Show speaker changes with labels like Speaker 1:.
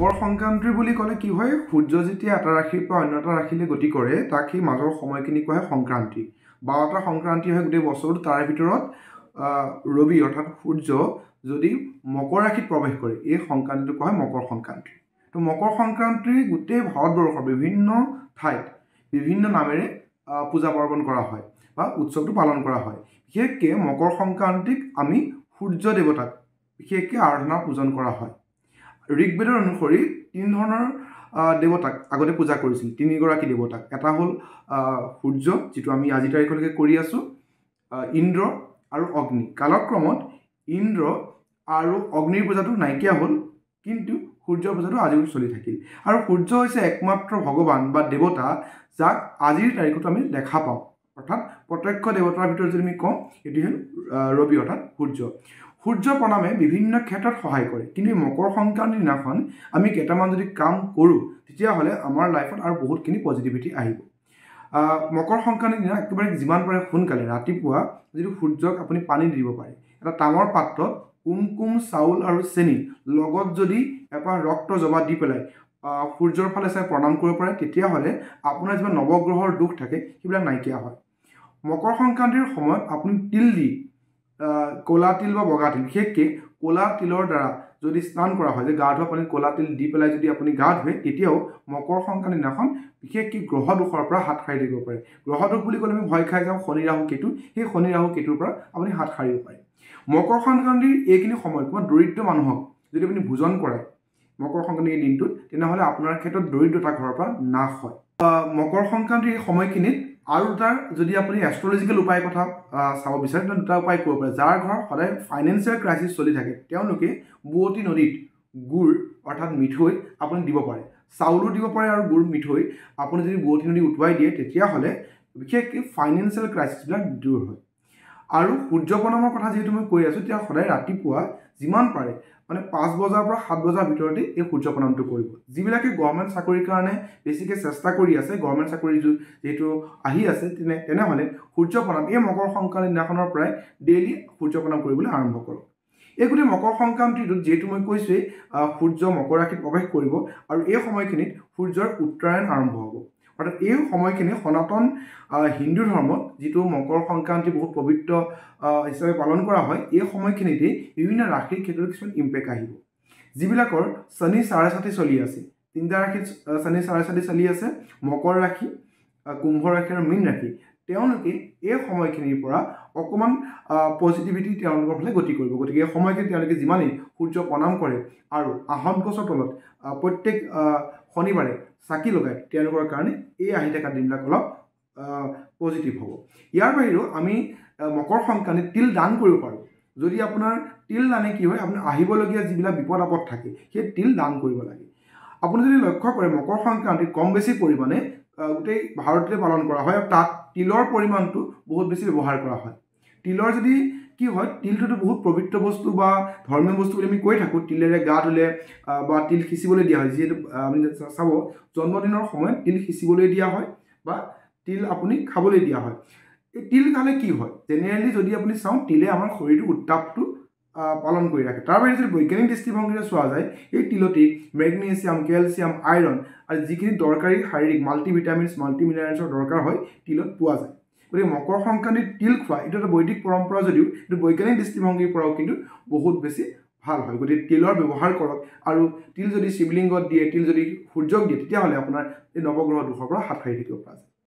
Speaker 1: মকৰ সংক্ৰান্তি বুলি ক'লে কি হয় সূৰ্য যেতিয়া এটা ৰাশিৰ পৰা অন্য এটা ৰাশিলৈ গতি কৰে তাক সেই মাজৰ সময়খিনি কোৱা হয় সংক্ৰান্তি বাৰটা সংক্ৰান্তি হয় গোটেই বছৰটো তাৰে ভিতৰত ৰবি অৰ্থাৎ সূৰ্য যদি মকৰ ৰাশিত প্ৰৱেশ কৰে এই সংক্ৰান্তিটো কোৱা হয় মকৰ সংক্ৰান্তি তো মকৰ সংক্ৰান্তি গোটেই ভাৰতবৰ্ষৰ বিভিন্ন ঠাইত বিভিন্ন নামেৰে পূজা পাৰ্বণ কৰা হয় বা উৎসৱটো পালন কৰা হয় বিশেষকৈ মকৰ সংক্ৰান্তিক আমি সূৰ্য দেৱতাক বিশেষকৈ আৰাধনা পূজন কৰা হয় ঋগবেদৰ অনুসৰি তিনি ধৰণৰ দেৱতাক আগতে পূজা কৰিছিল তিনিগৰাকী দেৱতাক এটা হ'ল সূৰ্য যিটো আমি আজি তাৰিখলৈকে কৰি আছোঁ ইন্দ্ৰ আৰু অগ্নি কালক্ৰমত ইন্দ্ৰ আৰু অগ্নিৰ পূজাটো নাইকিয়া হ'ল কিন্তু সূৰ্যৰ পূজাটো আজিও চলি থাকিল আৰু সূৰ্য হৈছে একমাত্ৰ ভগৱান বা দেৱতা যাক আজিৰ তাৰিখতো আমি দেখা পাওঁ অৰ্থাৎ প্ৰত্যক্ষ দেৱতাৰ ভিতৰত যদি আমি কওঁ সেইটোৱে হ'ল ৰবি অৰ্থাৎ সূৰ্য সূৰ্য প্ৰণামে বিভিন্ন ক্ষেত্ৰত সহায় কৰে কিন্তু মকৰ সংক্ৰান্তিৰ দিনাখন আমি কেইটামান যদি কাম কৰোঁ তেতিয়াহ'লে আমাৰ লাইফত আৰু বহুতখিনি পজিটিভিটি আহিব মকৰ সংক্ৰান্তিৰ দিনা একেবাৰে যিমান পাৰে সোনকালে ৰাতিপুৱা যিটো সূৰ্যক আপুনি পানী দিব পাৰে এটা তামৰ পাত্ৰত কুমকুম চাউল আৰু চেনি লগত যদি এপাহ ৰক্ত জমা দি পেলাই সূৰ্যৰ ফালে চাই প্ৰণাম কৰিব পাৰে তেতিয়াহ'লে আপোনাৰ যিমান নৱগ্ৰহৰ দুখ থাকে সেইবিলাক নাইকিয়া হয় মকৰ সংক্ৰান্তিৰ সময়ত আপুনি তিল দি ক'লা তিল বা বগা তিল বিশেষকৈ ক'লা তিলৰ দ্বাৰা যদি স্নান কৰা হয় যে গা ধোৱা পানীত ক'লা তিল দি পেলাই যদি আপুনি গা ধুৱে তেতিয়াও মকৰ সংক্ৰান্তিৰ দিনাখন বিশেষকৈ গ্ৰহ দোষৰ পৰা হাত সাৰি থাকিব পাৰে গ্ৰহ দোষ বুলি ক'লে আমি ভয় খাই যাওঁ শনি ৰাহু কেতু সেই শনি ৰাহু কেতুৰ পৰা আপুনি হাত সাৰিব পাৰে মকৰ সংক্ৰান্তিৰ এইখিনি সময়ত মই দৰিদ্ৰ মানুহক যদি আপুনি ভোজন কৰে মকৰ সংক্ৰান্তিৰ দিনটোত তেনেহ'লে আপোনাৰ ক্ষেত্ৰত দৰিদ্ৰতা ঘৰৰ পৰা নাশ হয় মকৰ সংক্ৰান্তিৰ এই সময়খিনিত আৰু তাৰ যদি আপুনি এষ্ট্ৰলজিকেল উপায় কথা চাব বিচাৰে তেন্তে দুটা উপায় কৰিব পাৰে যাৰ ঘৰত সদায় ফাইনেন্সিয়েল ক্ৰাইচিছ চলি থাকে তেওঁলোকে বুৱতী নদীত গুড় অৰ্থাৎ মিঠৈ আপুনি দিব পাৰে চাউলো দিব পাৰে আৰু গুড় মিঠৈ আপুনি যদি বুৱতী নদী উটুৱাই দিয়ে তেতিয়াহ'লে বিশেষকৈ ফাইনেন্সিয়েল ক্ৰাইচিছবিলাক দূৰ হয় আৰু সূৰ্য প্ৰণামৰ কথা যিহেতু মই কৈ আছোঁ তেতিয়া সদায় ৰাতিপুৱা যিমান পাৰে মানে পাঁচ বজাৰ পৰা সাত বজাৰ ভিতৰতে এই সূৰ্য প্ৰণামটো কৰিব যিবিলাকে গভৰ্ণমেণ্ট চাকৰিৰ কাৰণে বেছিকৈ চেষ্টা কৰি আছে গভৰ্ণমেণ্ট চাকৰি যিহেতু আহি আছে তেনে তেনেহ'লে সূৰ্য প্ৰণাম এই মকৰ সংক্ৰান্তি দিনাখনৰ পৰাই ডেইলি সূৰ্য প্ৰণাম কৰিবলৈ আৰম্ভ কৰক এই গোটেই মকৰ সংক্ৰান্তিটোত যিহেতু মই কৈছোঁৱেই সূৰ্য মকৰ ৰাশিত প্ৰৱেশ কৰিব আৰু এই সময়খিনিত সূৰ্যৰ উত্তৰায়ণ আৰম্ভ হ'ব অৰ্থাৎ এই সময়খিনি সনাতন হিন্দু ধৰ্মত যিটো মকৰ সংক্ৰান্তি বহুত পবিত্ৰ হিচাপে পালন কৰা হয় এই সময়খিনিতে বিভিন্ন ৰাশিৰ ক্ষেত্ৰত কিছুমান ইম্পেক্ট আহিব যিবিলাকৰ শনি চাৰেচাতি চলি আছে তিনিটা ৰাশিত শনি চাৰেচাতি চলি আছে মকৰ ৰাশি কুম্ভ ৰাশি আৰু মীন ৰাশি তেওঁলোকে এই সময়খিনিৰ পৰা অকণমান পজিটিভিটি তেওঁলোকৰ ফালে গতি কৰিব গতিকে এই সময়খিনি তেওঁলোকে যিমানেই সূৰ্য প্ৰণাম কৰে আৰু আহত গছৰ তলত প্ৰত্যেক শনিবাৰে চাকি লগাই তেওঁলোকৰ কাৰণে এই আহি থকা দিনবিলাক অলপ পজিটিভ হ'ব ইয়াৰ বাহিৰেও আমি মকৰ সংক্ৰান্তিত তিল দান কৰিব পাৰোঁ যদি আপোনাৰ তিল দানে কি হয় আপোনাৰ আহিবলগীয়া যিবিলাক বিপদ আপদ থাকে সেই তিল দান কৰিব লাগে আপুনি যদি লক্ষ্য কৰে মকৰ সংক্ৰান্তিত কম বেছি পৰিমাণে গোটেই ভাৰততে পালন কৰা হয় আৰু তাত তিলৰ পৰিমাণটো বহুত বেছি ব্যৱহাৰ কৰা হয় তিলৰ যদি কি হয় তিলটোতো বহুত পবিত্ৰ বস্তু বা ধৰ্মীয় বস্তু বুলি আমি কৈ থাকোঁ তিলেৰে গা ধুলে বা তিল সিঁচিবলৈ দিয়া হয় যিহেতু আমি চাব জন্মদিনৰ সময়ত তিল সিঁচিবলৈ দিয়া হয় বা তিল আপুনি খাবলৈ দিয়া হয় এই তিল খালে কি হয় জেনেৰেলি যদি আপুনি চাওঁ তিলে আমাৰ শৰীৰটো উত্তাপটো পালন কৰি ৰাখে তাৰ বাহিৰে যদি বৈজ্ঞানিক দৃষ্টিভংগীৰে চোৱা যায় এই তিলতেই মেগনেছিয়াম কেলছিয়াম আইৰণ আৰু যিখিনি দৰকাৰী শাৰীৰিক মাল্টিভিটামিনছ মাল্টিমিনাৰেলছৰ দৰকাৰ হয় তিলত পোৱা যায় গতিকে মকৰ সংক্ৰান্তিত তিল খোৱা এইটো এটা বৈদিক পৰম্পৰা যদিও এইটো বৈজ্ঞানিক দৃষ্টিভংগীৰ পৰাও কিন্তু বহুত বেছি ভাল হয় গতিকে তিলৰ ব্যৱহাৰ কৰক আৰু তিল যদি শিৱলিংগত দিয়ে তিল যদি সূৰ্যক দিয়ে তেতিয়াহ'লে আপোনাৰ এই নৱগ্ৰহ দোষৰ পৰা হাত সাৰি থাকিব পৰা যায়